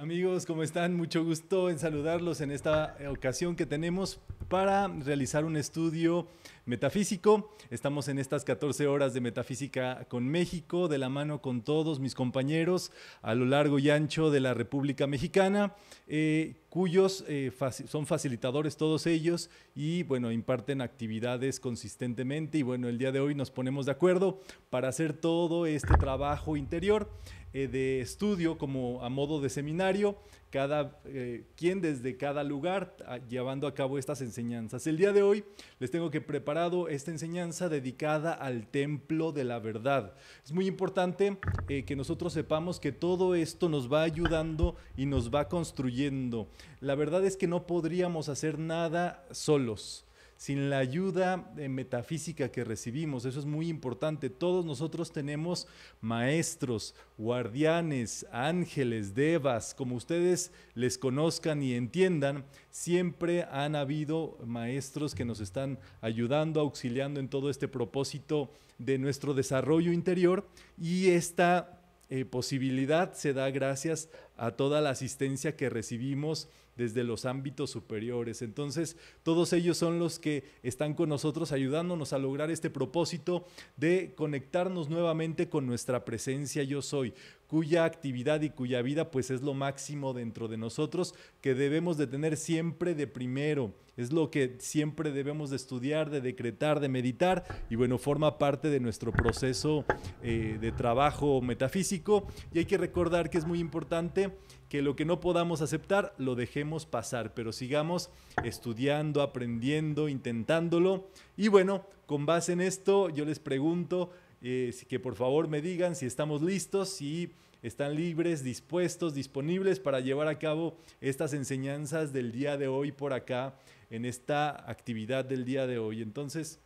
Amigos, ¿cómo están? Mucho gusto en saludarlos en esta eh, ocasión que tenemos para realizar un estudio metafísico. Estamos en estas 14 horas de Metafísica con México, de la mano con todos mis compañeros a lo largo y ancho de la República Mexicana, eh, cuyos eh, son facilitadores todos ellos y bueno, imparten actividades consistentemente y bueno, el día de hoy nos ponemos de acuerdo para hacer todo este trabajo interior. Eh, de estudio como a modo de seminario, cada eh, quien desde cada lugar ah, llevando a cabo estas enseñanzas. El día de hoy les tengo que preparado esta enseñanza dedicada al templo de la verdad. Es muy importante eh, que nosotros sepamos que todo esto nos va ayudando y nos va construyendo. La verdad es que no podríamos hacer nada solos sin la ayuda eh, metafísica que recibimos. Eso es muy importante. Todos nosotros tenemos maestros, guardianes, ángeles, devas, como ustedes les conozcan y entiendan, siempre han habido maestros que nos están ayudando, auxiliando en todo este propósito de nuestro desarrollo interior y esta eh, posibilidad se da gracias a toda la asistencia que recibimos desde los ámbitos superiores. Entonces, todos ellos son los que están con nosotros ayudándonos a lograr este propósito de conectarnos nuevamente con nuestra presencia yo soy, cuya actividad y cuya vida pues es lo máximo dentro de nosotros que debemos de tener siempre de primero. Es lo que siempre debemos de estudiar, de decretar, de meditar y bueno, forma parte de nuestro proceso eh, de trabajo metafísico y hay que recordar que es muy importante que lo que no podamos aceptar lo dejemos pasar, pero sigamos estudiando, aprendiendo, intentándolo y bueno, con base en esto yo les pregunto, eh, que por favor me digan si estamos listos, si están libres, dispuestos, disponibles para llevar a cabo estas enseñanzas del día de hoy por acá, en esta actividad del día de hoy. Entonces,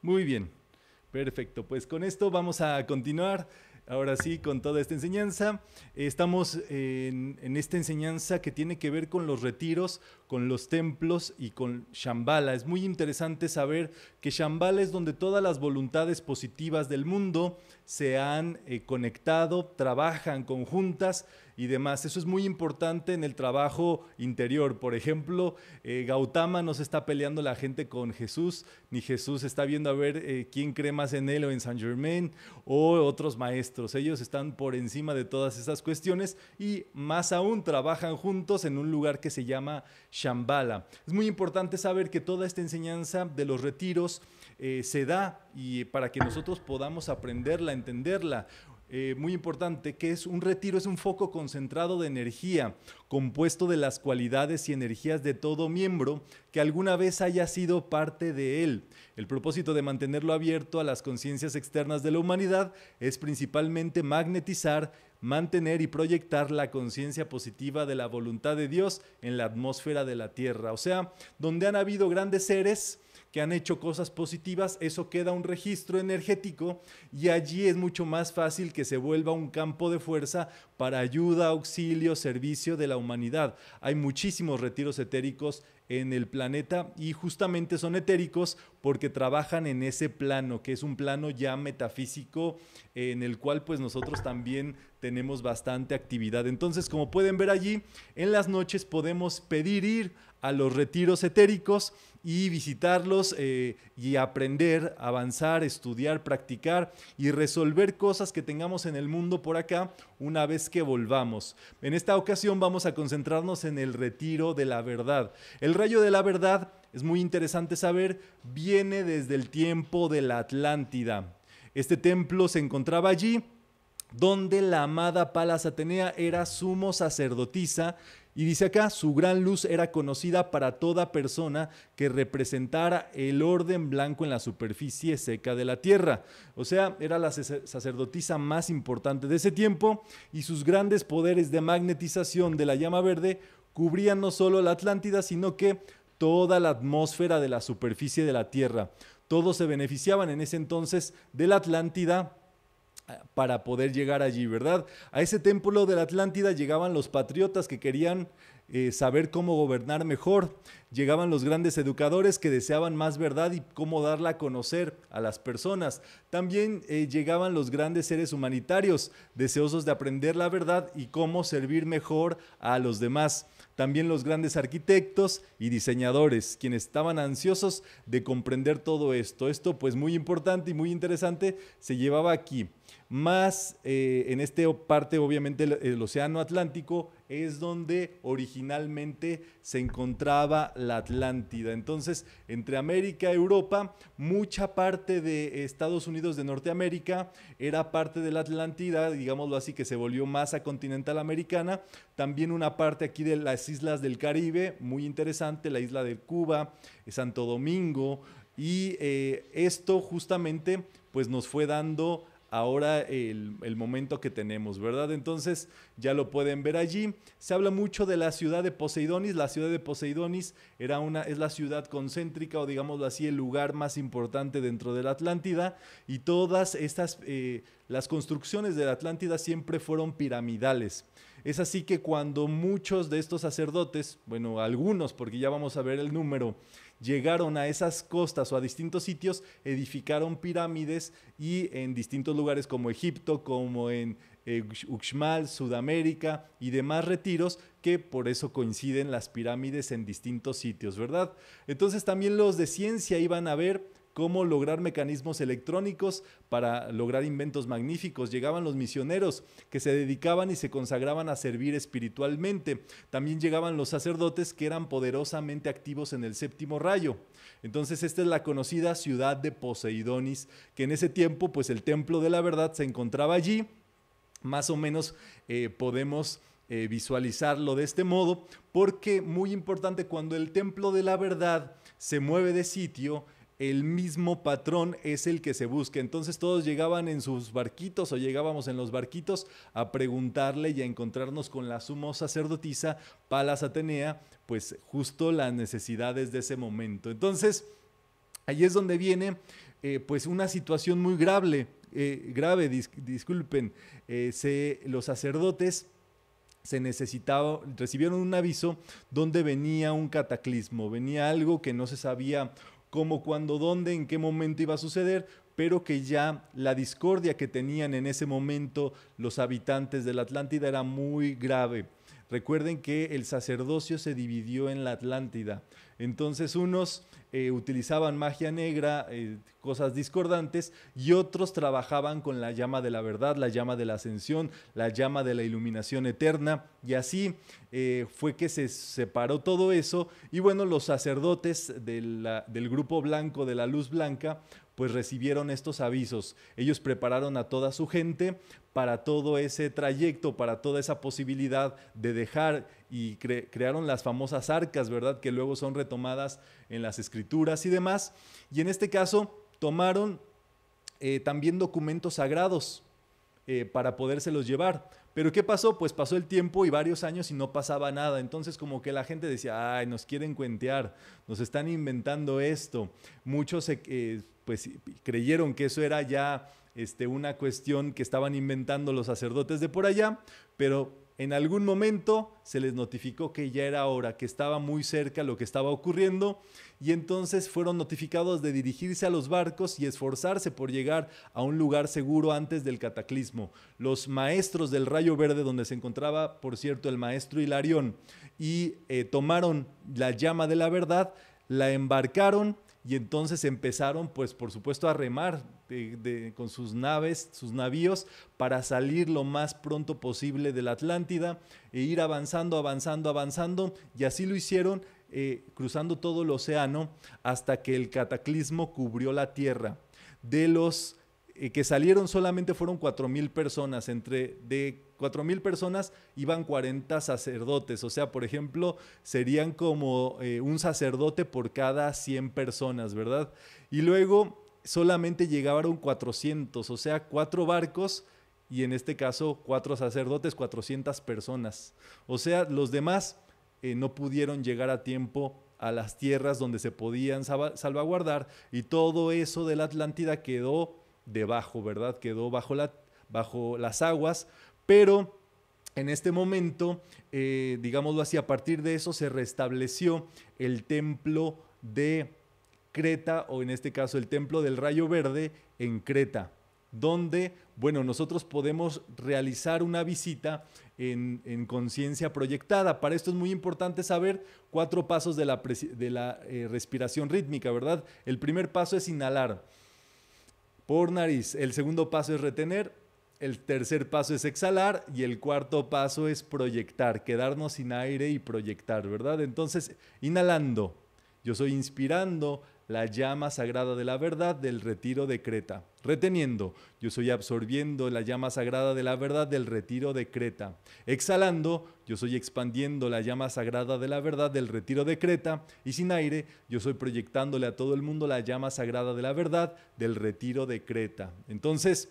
muy bien, perfecto, pues con esto vamos a continuar ahora sí con toda esta enseñanza. Eh, estamos en, esta enseñanza que tiene que ver con los retiros, con los templos y con Shambhala. Es muy interesante saber que Shambhala es donde todas las voluntades positivas del mundo se han eh, conectado, trabajan conjuntas y demás. Eso es muy importante en el trabajo interior. Por ejemplo, eh, Gautama no se está peleando la gente con Jesús, ni Jesús está viendo a ver eh, quién cree más en él o en San Germain o otros maestros. Ellos están por encima de todas esas cuestiones y más aún trabajan juntos en un lugar que se llama Shambhala. Es muy importante saber que toda esta enseñanza de los retiros eh, se da y para que nosotros podamos aprenderla, entenderla. Eh, muy importante, que es un retiro, es un foco concentrado de energía, compuesto de las cualidades y energías de todo miembro que alguna vez haya sido parte de él. El propósito de mantenerlo abierto a las conciencias externas de la humanidad es principalmente magnetizar, mantener y proyectar la conciencia positiva de la voluntad de Dios en la atmósfera de la Tierra. O sea, donde han habido grandes seres, que han hecho cosas positivas, eso queda un registro energético y allí es mucho más fácil que se vuelva un campo de fuerza para ayuda, auxilio, servicio de la humanidad. Hay muchísimos retiros etéricos en el planeta y justamente son etéricos porque trabajan en ese plano, que es un plano ya metafísico en el cual pues nosotros también tenemos bastante actividad. Entonces, como pueden ver allí, en las noches podemos pedir ir a los retiros etéricos y visitarlos eh, y aprender, avanzar, estudiar, practicar y resolver cosas que tengamos en el mundo por acá una vez que volvamos. En esta ocasión vamos a concentrarnos en el retiro de la verdad. El rayo de la verdad, es muy interesante saber, viene desde el tiempo de la Atlántida. Este templo se encontraba allí donde la amada Palas Atenea era sumo sacerdotisa y dice acá, su gran luz era conocida para toda persona que representara el orden blanco en la superficie seca de la tierra. O sea, era la sacerdotisa más importante de ese tiempo y sus grandes poderes de magnetización de la llama verde cubrían no solo la Atlántida, sino que toda la atmósfera de la superficie de la tierra. Todos se beneficiaban en ese entonces de la Atlántida para poder llegar allí, ¿verdad? A ese templo de la Atlántida llegaban los patriotas que querían eh, saber cómo gobernar mejor, llegaban los grandes educadores que deseaban más verdad y cómo darla a conocer a las personas, también eh, llegaban los grandes seres humanitarios deseosos de aprender la verdad y cómo servir mejor a los demás también los grandes arquitectos y diseñadores, quienes estaban ansiosos de comprender todo esto. Esto pues muy importante y muy interesante se llevaba aquí más eh, en esta parte, obviamente, el, Océano Atlántico es donde originalmente se encontraba la Atlántida. Entonces, entre América y Europa, mucha parte de Estados Unidos de Norteamérica era parte de la Atlántida, digámoslo así, que se volvió más a continental americana. También una parte aquí de las islas del Caribe, muy interesante, la isla de Cuba, Santo Domingo. Y eh, esto justamente pues nos fue dando ahora el, momento que tenemos, ¿verdad? Entonces ya lo pueden ver allí. Se habla mucho de la ciudad de Poseidonis. La ciudad de Poseidonis era una, es la ciudad concéntrica o digámoslo así, el lugar más importante dentro de la Atlántida. Y todas estas, eh, las construcciones de la Atlántida siempre fueron piramidales. Es así que cuando muchos de estos sacerdotes, bueno, algunos, porque ya vamos a ver el número, llegaron a esas costas o a distintos sitios, edificaron pirámides y en distintos lugares como Egipto, como en eh, Uxmal, Sudamérica y demás retiros, que por eso coinciden las pirámides en distintos sitios, ¿verdad? Entonces también los de ciencia iban a ver cómo lograr mecanismos electrónicos para lograr inventos magníficos. Llegaban los misioneros que se dedicaban y se consagraban a servir espiritualmente. También llegaban los sacerdotes que eran poderosamente activos en el séptimo rayo. Entonces esta es la conocida ciudad de Poseidonis, que en ese tiempo pues el templo de la verdad se encontraba allí. Más o menos eh, podemos... Eh, visualizarlo de este modo, porque muy importante, cuando el templo de la verdad se mueve de sitio, el mismo patrón es el que se busca. Entonces todos llegaban en sus barquitos o llegábamos en los barquitos a preguntarle y a encontrarnos con la sumo sacerdotisa Palas Atenea, pues justo las necesidades de ese momento. Entonces, ahí es donde viene eh, pues una situación muy grave, eh, grave, disculpen, eh, los sacerdotes se necesitaba, recibieron un aviso donde venía un cataclismo, venía algo que no se sabía cómo, cuándo, dónde, en qué momento iba a suceder, pero que ya la discordia que tenían en ese momento los habitantes de la Atlántida era muy grave. Recuerden que el sacerdocio se dividió en la Atlántida. Entonces unos eh, utilizaban magia negra, eh, cosas discordantes, y otros trabajaban con la llama de la verdad, la llama de la ascensión, la llama de la iluminación eterna. Y así eh, fue que se separó todo eso. Y bueno, los sacerdotes del grupo blanco, de la luz blanca, pues recibieron estos avisos. Ellos prepararon a toda su gente para todo ese trayecto, para toda esa posibilidad de dejar y crearon las famosas arcas, ¿verdad? Que luego son retomadas en las escrituras y demás. Y en este caso tomaron eh, también documentos sagrados, eh, para podérselos llevar. Pero ¿qué pasó? Pues pasó el tiempo y varios años y no pasaba nada. Entonces como que la gente decía, ay, nos quieren cuentear, nos están inventando esto. Muchos eh, pues creyeron que eso era ya este, una cuestión que estaban inventando los sacerdotes de por allá, pero en algún momento se les notificó que ya era hora, que estaba muy cerca lo que estaba ocurriendo y entonces fueron notificados de dirigirse a los barcos y esforzarse por llegar a un lugar seguro antes del cataclismo. Los maestros del Rayo Verde, donde se encontraba, por cierto, el maestro Hilarión, y eh, tomaron la llama de la verdad, la embarcaron y entonces empezaron, pues por supuesto, a remar con sus naves, sus navíos, para salir lo más pronto posible de la Atlántida e ir avanzando, avanzando, avanzando, y así lo hicieron eh, cruzando todo el océano hasta que el cataclismo cubrió la Tierra. De los eh, que salieron solamente fueron 4.000 personas, entre de 4 mil personas iban 40 sacerdotes. O sea, por ejemplo, serían como eh, un sacerdote por cada 100 personas, ¿verdad? Y luego solamente llegaron 400, o sea, cuatro barcos y en este caso cuatro sacerdotes, 400 personas. O sea, los demás eh, no pudieron llegar a tiempo a las tierras donde se podían salvaguardar y todo eso de la Atlántida quedó debajo, ¿verdad? Quedó bajo, la, bajo las aguas pero en este momento, eh, digámoslo así, a partir de eso se restableció el templo de Creta, o en este caso el templo del rayo verde en Creta, donde, bueno, nosotros podemos realizar una visita en, conciencia proyectada. Para esto es muy importante saber cuatro pasos de la, eh, respiración rítmica, ¿verdad? El primer paso es inhalar por nariz, el segundo paso es retener, el tercer paso es exhalar y el cuarto paso es proyectar, quedarnos sin aire y proyectar, ¿verdad? Entonces, inhalando, yo soy inspirando la llama sagrada de la verdad del retiro de Creta. Reteniendo, yo soy absorbiendo la llama sagrada de la verdad del retiro de Creta. Exhalando, yo soy expandiendo la llama sagrada de la verdad del retiro de Creta. Y sin aire, yo soy proyectándole a todo el mundo la llama sagrada de la verdad del retiro de Creta. Entonces,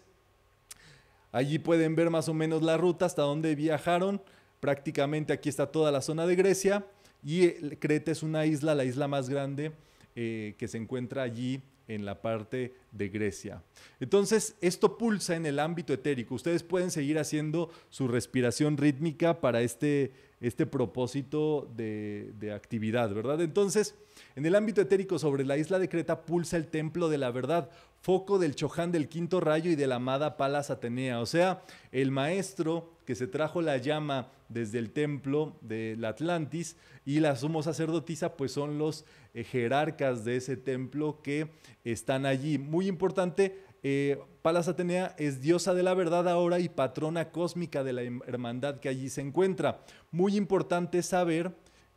Allí pueden ver más o menos la ruta hasta donde viajaron. Prácticamente aquí está toda la zona de Grecia y Creta es una isla, la isla más grande eh, que se encuentra allí en la parte de Grecia. Entonces, esto pulsa en el ámbito etérico. Ustedes pueden seguir haciendo su respiración rítmica para este, este propósito de, de, actividad, ¿verdad? Entonces, en el ámbito etérico sobre la isla de Creta pulsa el templo de la verdad, foco del Choján del Quinto Rayo y de la amada Palas Atenea. O sea, el maestro que se trajo la llama desde el templo de Atlantis y la sumo sacerdotisa, pues son los eh, jerarcas de ese templo que están allí. Muy importante, eh, Palas Atenea es diosa de la verdad ahora y patrona cósmica de la hermandad que allí se encuentra. Muy importante saber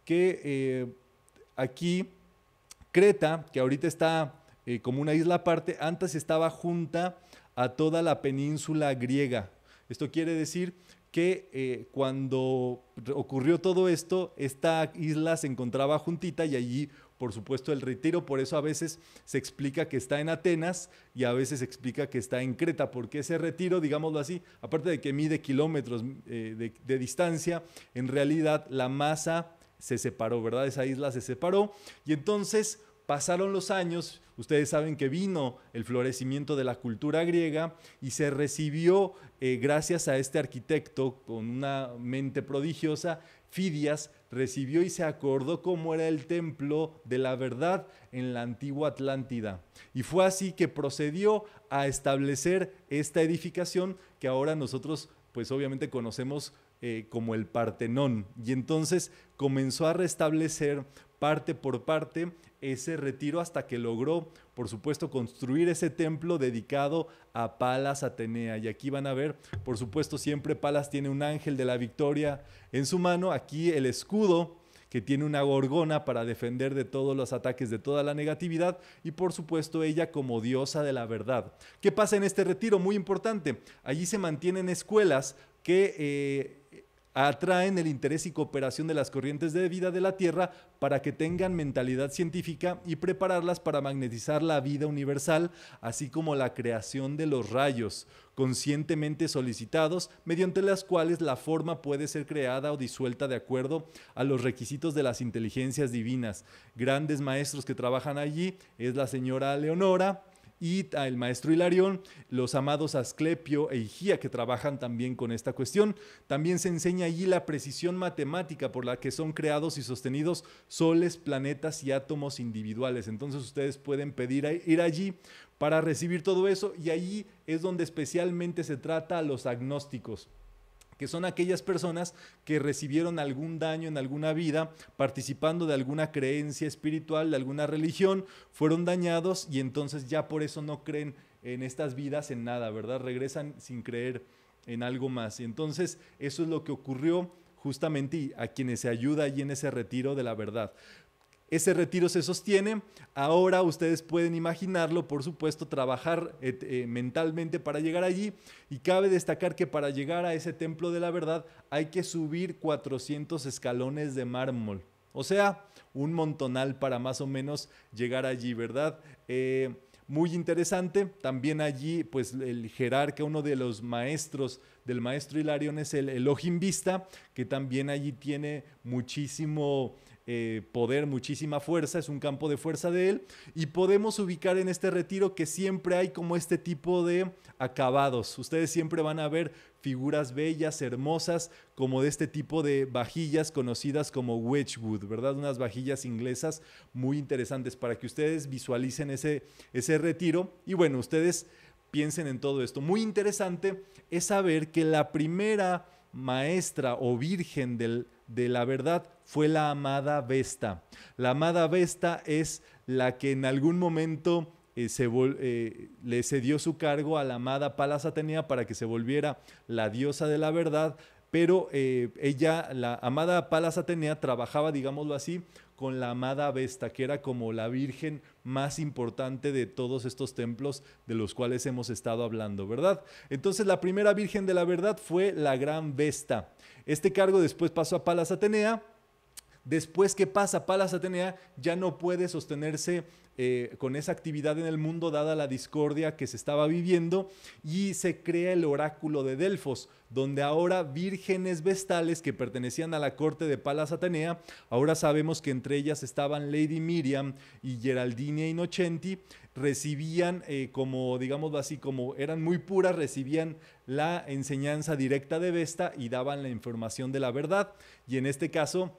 que eh, aquí Creta, que ahorita está eh, como una isla aparte, antes estaba junta a toda la península griega. Esto quiere decir que eh, cuando ocurrió todo esto, esta isla se encontraba juntita y allí, por supuesto, el retiro, por eso a veces se explica que está en Atenas y a veces se explica que está en Creta, porque ese retiro, digámoslo así, aparte de que mide kilómetros eh, de distancia, en realidad la masa se separó, ¿verdad? Esa isla se separó y entonces Pasaron los años, ustedes saben que vino el florecimiento de la cultura griega y se recibió, eh, gracias a este arquitecto con una mente prodigiosa, Fidias recibió y se acordó cómo era el templo de la verdad en la antigua Atlántida. Y fue así que procedió a establecer esta edificación que ahora nosotros pues obviamente conocemos eh, como el Partenón. Y entonces comenzó a restablecer parte por parte ese retiro hasta que logró, por supuesto, construir ese templo dedicado a Palas Atenea. Y aquí van a ver, por supuesto, siempre Palas tiene un ángel de la victoria en su mano, aquí el escudo que tiene una gorgona para defender de todos los ataques, de toda la negatividad, y por supuesto ella como diosa de la verdad. ¿Qué pasa en este retiro? Muy importante. Allí se mantienen escuelas que eh, atraen el interés y cooperación de las corrientes de vida de la Tierra para que tengan mentalidad científica y prepararlas para magnetizar la vida universal, así como la creación de los rayos, conscientemente solicitados, mediante las cuales la forma puede ser creada o disuelta de acuerdo a los requisitos de las inteligencias divinas. Grandes maestros que trabajan allí es la señora Leonora, y el maestro Hilarión, los amados Asclepio e Higía, que trabajan también con esta cuestión. También se enseña allí la precisión matemática por la que son creados y sostenidos soles, planetas y átomos individuales. Entonces ustedes pueden pedir ir allí para recibir todo eso y allí es donde especialmente se trata a los agnósticos que son aquellas personas que recibieron algún daño en alguna vida, participando de alguna creencia espiritual, de alguna religión, fueron dañados y entonces ya por eso no creen en estas vidas en nada, ¿verdad? Regresan sin creer en algo más. Y entonces eso es lo que ocurrió justamente a quienes se ayuda allí en ese retiro de la verdad. Ese retiro se sostiene. Ahora ustedes pueden imaginarlo, por supuesto, trabajar eh, eh, mentalmente para llegar allí. Y cabe destacar que para llegar a ese templo de la verdad hay que subir 400 escalones de mármol. O sea, un montonal para más o menos llegar allí, ¿verdad? Eh, muy interesante. También allí, pues el jerarca, uno de los maestros del maestro Hilarión es el Elohim Vista, que también allí tiene muchísimo eh, poder, muchísima fuerza, es un campo de fuerza de él, y podemos ubicar en este retiro que siempre hay como este tipo de acabados. Ustedes siempre van a ver figuras bellas, hermosas, como de este tipo de vajillas conocidas como Wedgwood, ¿verdad? Unas vajillas inglesas muy interesantes para que ustedes visualicen ese, ese retiro. Y bueno, ustedes piensen en todo esto. Muy interesante es saber que la primera maestra o virgen del de la verdad fue la amada Vesta. La amada Vesta es la que en algún momento eh, eh, le cedió su cargo a la amada Palas Atenea para que se volviera la diosa de la verdad, pero eh, ella, la amada Palas Atenea, trabajaba, digámoslo así, con la amada Vesta, que era como la virgen más importante de todos estos templos de los cuales hemos estado hablando, ¿verdad? Entonces la primera virgen de la verdad fue la gran Vesta. Este cargo después pasó a Palas Atenea Después que pasa Palas Atenea, ya no puede sostenerse eh, con esa actividad en el mundo dada la discordia que se estaba viviendo y se crea el oráculo de Delfos, donde ahora vírgenes vestales que pertenecían a la corte de Palas Atenea, ahora sabemos que entre ellas estaban Lady Miriam y Geraldine e Innocenti, recibían eh, como, digamos así, como eran muy puras, recibían la enseñanza directa de Vesta y daban la información de la verdad. Y en este caso,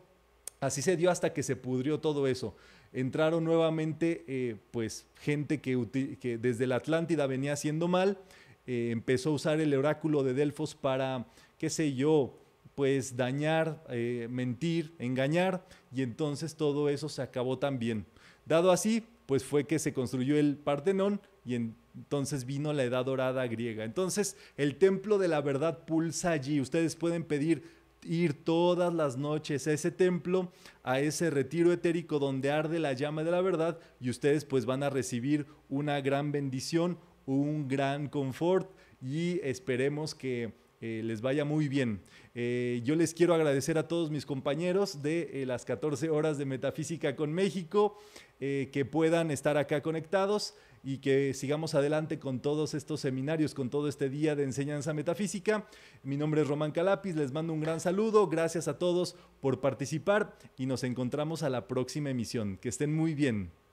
Así se dio hasta que se pudrió todo eso. Entraron nuevamente, eh, pues, gente que, desde la Atlántida venía haciendo mal. Eh, empezó a usar el oráculo de Delfos para, qué sé yo, pues dañar, eh, mentir, engañar, y entonces todo eso se acabó también. Dado así, pues fue que se construyó el Partenón y entonces vino la Edad Dorada griega. Entonces el Templo de la Verdad pulsa allí. Ustedes pueden pedir ir todas las noches a ese templo, a ese retiro etérico donde arde la llama de la verdad y ustedes pues van a recibir una gran bendición, un gran confort y esperemos que eh, les vaya muy bien. Eh, yo les quiero agradecer a todos mis compañeros de eh, las 14 horas de Metafísica con México que puedan estar acá conectados y que sigamos adelante con todos estos seminarios, con todo este día de enseñanza metafísica. Mi nombre es Román Calapis, les mando un gran saludo, gracias a todos por participar y nos encontramos a la próxima emisión. Que estén muy bien.